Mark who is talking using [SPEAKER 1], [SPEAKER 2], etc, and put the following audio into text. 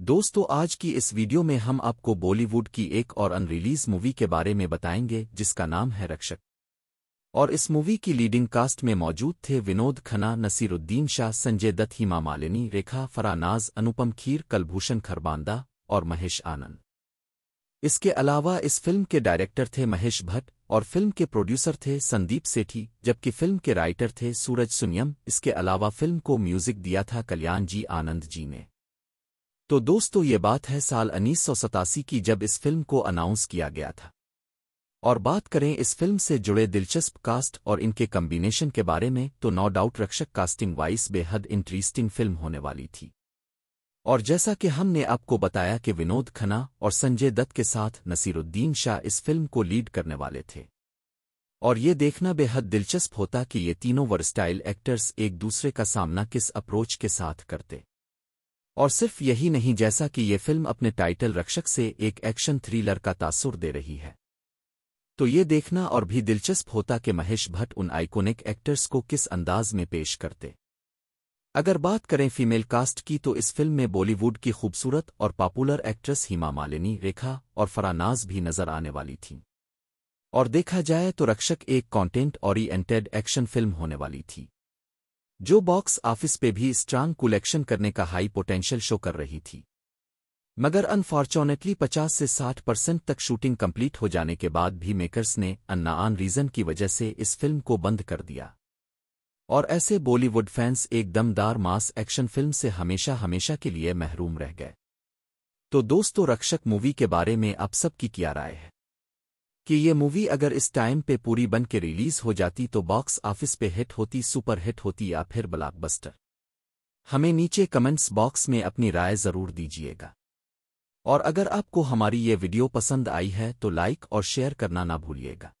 [SPEAKER 1] दोस्तों आज की इस वीडियो में हम आपको बॉलीवुड की एक और अनरिलीज मूवी के बारे में बताएंगे जिसका नाम है रक्षक और इस मूवी की लीडिंग कास्ट में मौजूद थे विनोद खन्ना नसीरुद्दीन शाह संजय दत्त हिमा मालिनी रेखा फरानाज अनुपम खीर कलभूषण खरबांदा और महेश आनंद इसके अलावा इस फिल्म के डायरेक्टर थे महेश भट्ट और फिल्म के प्रोड्यूसर थे संदीप सेठी जबकि फिल्म के राइटर थे सूरज सुनियम इसके अलावा फिल्म को म्यूजिक दिया था कल्याण जी आनंद जी ने तो दोस्तों ये बात है साल उन्नीस की जब इस फिल्म को अनाउंस किया गया था और बात करें इस फिल्म से जुड़े दिलचस्प कास्ट और इनके कम्बिनेशन के बारे में तो no doubt Rakshak casting wise बेहद इंटरेस्टिंग फिल्म होने वाली थी और जैसा कि हमने आपको बताया कि विनोद खन्ना और संजय दत्त के साथ नसीरुद्दीन शाह इस फिल्म को लीड करने वाले थे और ये देखना बेहद दिलचस्प होता कि ये तीनों वर्स्टाइल एक्टर्स एक दूसरे का सामना किस अप्रोच के साथ करते और सिर्फ यही नहीं जैसा कि ये फिल्म अपने टाइटल रक्षक से एक एक्शन थ्रिलर का तासुर दे रही है तो ये देखना और भी दिलचस्प होता कि महेश भट्ट उन आइकोनिक एक्टर्स को किस अंदाज में पेश करते अगर बात करें फीमेल कास्ट की तो इस फिल्म में बॉलीवुड की खूबसूरत और पॉपुलर एक्ट्रेस हीमा मालिनी रेखा और फरानाज भी नजर आने वाली थीं और देखा जाए तो रक्षक एक कंटेंट ओरिएंटेड एक्शन फिल्म होने वाली थी जो बॉक्स ऑफिस पे भी स्ट्रांग कलेक्शन करने का हाई पोटेंशियल शो कर रही थी मगर अनफॉर्चुनेटली 50 से 60 परसेंट तक शूटिंग कंप्लीट हो जाने के बाद भी मेकर्स ने अन्नाआन रीजन की वजह से इस फिल्म को बंद कर दिया और ऐसे बॉलीवुड फैंस एक दमदार मास एक्शन फिल्म से हमेशा हमेशा के लिए महरूम रह गए तो दोस्तों रक्षक मूवी के बारे में आप सबकी क्या राय है कि ये मूवी अगर इस टाइम पे पूरी बन के रिलीज हो जाती तो बॉक्स ऑफिस पे हिट होती सुपर हिट होती या फिर ब्लॉकबस्टर हमें नीचे कमेंट्स बॉक्स में अपनी राय ज़रूर दीजिएगा और अगर आपको हमारी ये वीडियो पसंद आई है तो लाइक और शेयर करना ना भूलिएगा